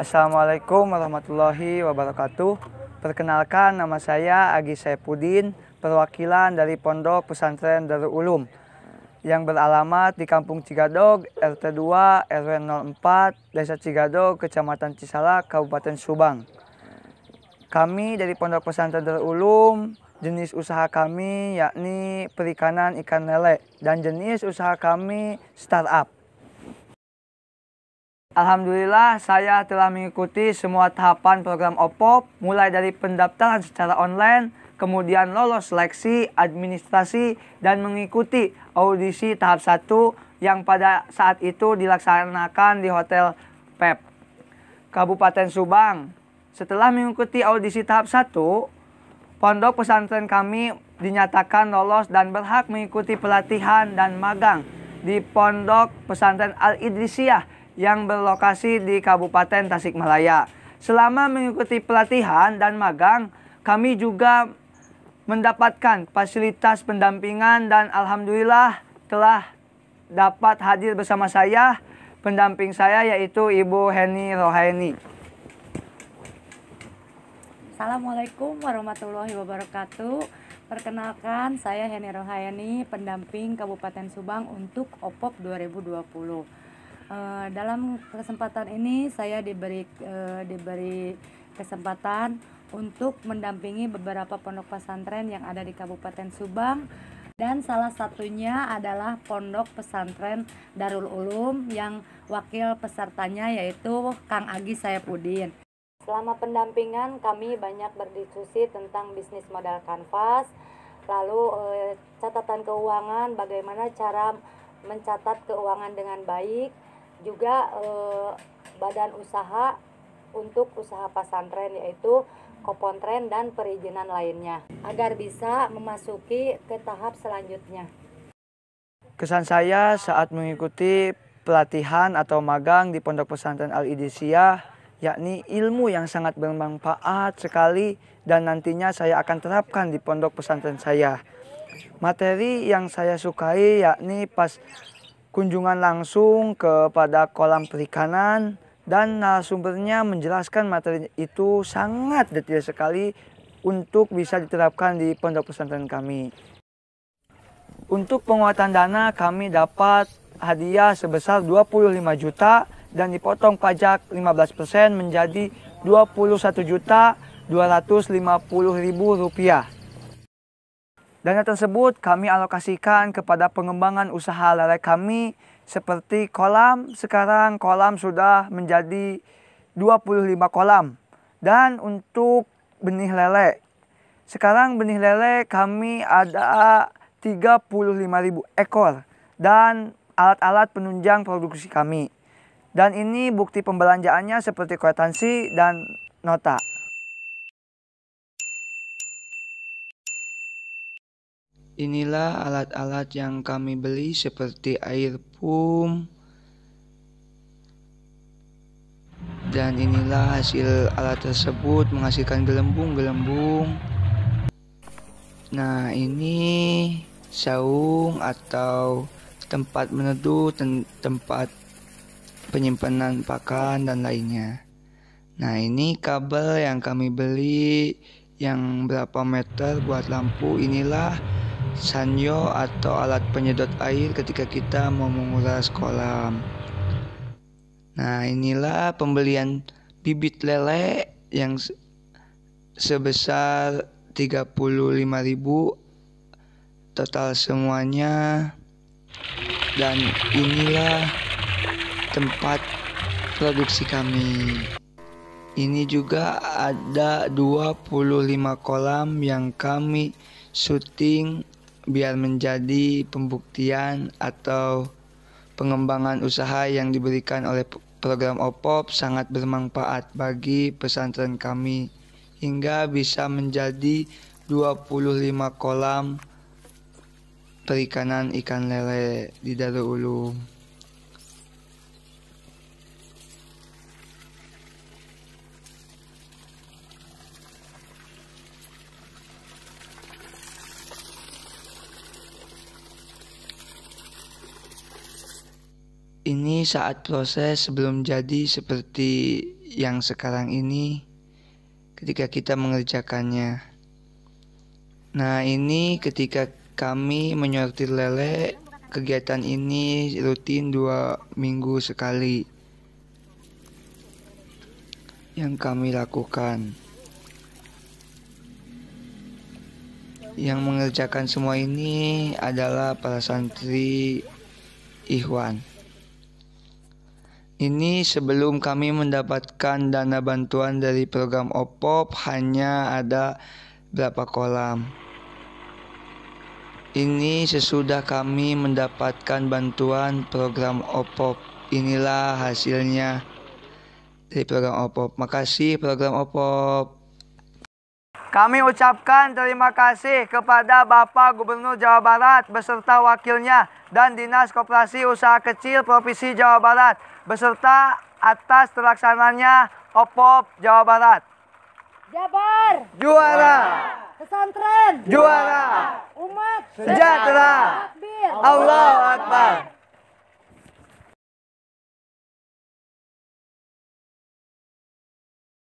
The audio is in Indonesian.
Assalamualaikum warahmatullahi wabarakatuh. Perkenalkan nama saya Agi Saipudin, perwakilan dari Pondok Pesantren Darul Ulum yang beralamat di Kampung Cigadog, RT 2, RW 04, Desa Cigadog, Kecamatan Cisalak, Kabupaten Subang. Kami dari Pondok Pesantren Darul Ulum jenis usaha kami yakni perikanan ikan lele dan jenis usaha kami startup. Alhamdulillah saya telah mengikuti semua tahapan program OPOP mulai dari pendaftaran secara online, kemudian lolos seleksi, administrasi, dan mengikuti audisi tahap 1 yang pada saat itu dilaksanakan di Hotel PEP, Kabupaten Subang. Setelah mengikuti audisi tahap 1, pondok pesantren kami dinyatakan lolos dan berhak mengikuti pelatihan dan magang di Pondok Pesantren Al-Idrisiyah yang berlokasi di Kabupaten Tasikmalaya. Selama mengikuti pelatihan dan magang, kami juga mendapatkan fasilitas pendampingan dan alhamdulillah telah dapat hadir bersama saya pendamping saya yaitu Ibu Heni Rohaini. Assalamualaikum warahmatullahi wabarakatuh. Perkenalkan saya Heni Rohaini, pendamping Kabupaten Subang untuk OPOP 2020. Eh, dalam kesempatan ini saya diberi uh, diberi kesempatan untuk mendampingi beberapa pondok pesantren yang ada di Kabupaten Subang dan salah satunya adalah Pondok Pesantren Darul Ulum yang wakil pesertanya yaitu Kang Agi Sayapudin. Selama pendampingan kami banyak berdiskusi tentang bisnis modal kanvas, lalu eh, catatan keuangan, bagaimana cara mencatat keuangan dengan baik, juga eh, badan usaha untuk usaha pesantren yaitu Kopontren dan perizinan lainnya agar bisa memasuki ke tahap selanjutnya. Kesan saya saat mengikuti pelatihan atau magang di Pondok Pesantren Al Idisia yakni ilmu yang sangat bermanfaat sekali dan nantinya saya akan terapkan di pondok pesantren saya. Materi yang saya sukai yakni pas kunjungan langsung kepada kolam perikanan dan narasumbernya menjelaskan materi itu sangat detail sekali untuk bisa diterapkan di pondok pesantren kami. Untuk penguatan dana kami dapat hadiah sebesar 25 juta dan dipotong pajak 15% menjadi 21 juta 250 ribu rupiah. Dana tersebut kami alokasikan kepada pengembangan usaha lele kami seperti kolam. Sekarang kolam sudah menjadi 25 kolam. Dan untuk benih lele. Sekarang benih lele kami ada ribu ekor dan alat-alat penunjang produksi kami. Dan ini bukti pembelanjaannya seperti kwitansi dan nota. Inilah alat-alat yang kami beli seperti air pump dan inilah hasil alat tersebut menghasilkan gelembung-gelembung. Nah, ini saung atau tempat meneduh, tempat penyimpanan pakan dan lainnya. Nah, ini kabel yang kami beli yang berapa meter buat lampu inilah sanyo atau alat penyedot air ketika kita mau menguras kolam. Nah, inilah pembelian bibit lele yang sebesar 35.000 total semuanya. Dan inilah tempat produksi kami. Ini juga ada 25 kolam yang kami syuting biar menjadi pembuktian atau pengembangan usaha yang diberikan oleh program OPOP sangat bermanfaat bagi pesantren kami hingga bisa menjadi 25 kolam perikanan ikan lele di Darul Ulum. saat proses sebelum jadi seperti yang sekarang ini ketika kita mengerjakannya. Nah, ini ketika kami menyortir lele, kegiatan ini rutin dua minggu sekali yang kami lakukan. Yang mengerjakan semua ini adalah para santri Ikhwan. Ini sebelum kami mendapatkan dana bantuan dari program OPOP hanya ada berapa kolam. Ini sesudah kami mendapatkan bantuan program OPOP. Inilah hasilnya dari program OPOP. Makasih program OPOP. Kami ucapkan terima kasih kepada Bapak Gubernur Jawa Barat beserta wakilnya dan Dinas Koperasi Usaha Kecil Provinsi Jawa Barat beserta atas terlaksananya OPOP Jawa Barat. Jabar juara, pesantren juara, umat sejahtera. Allah Akbar.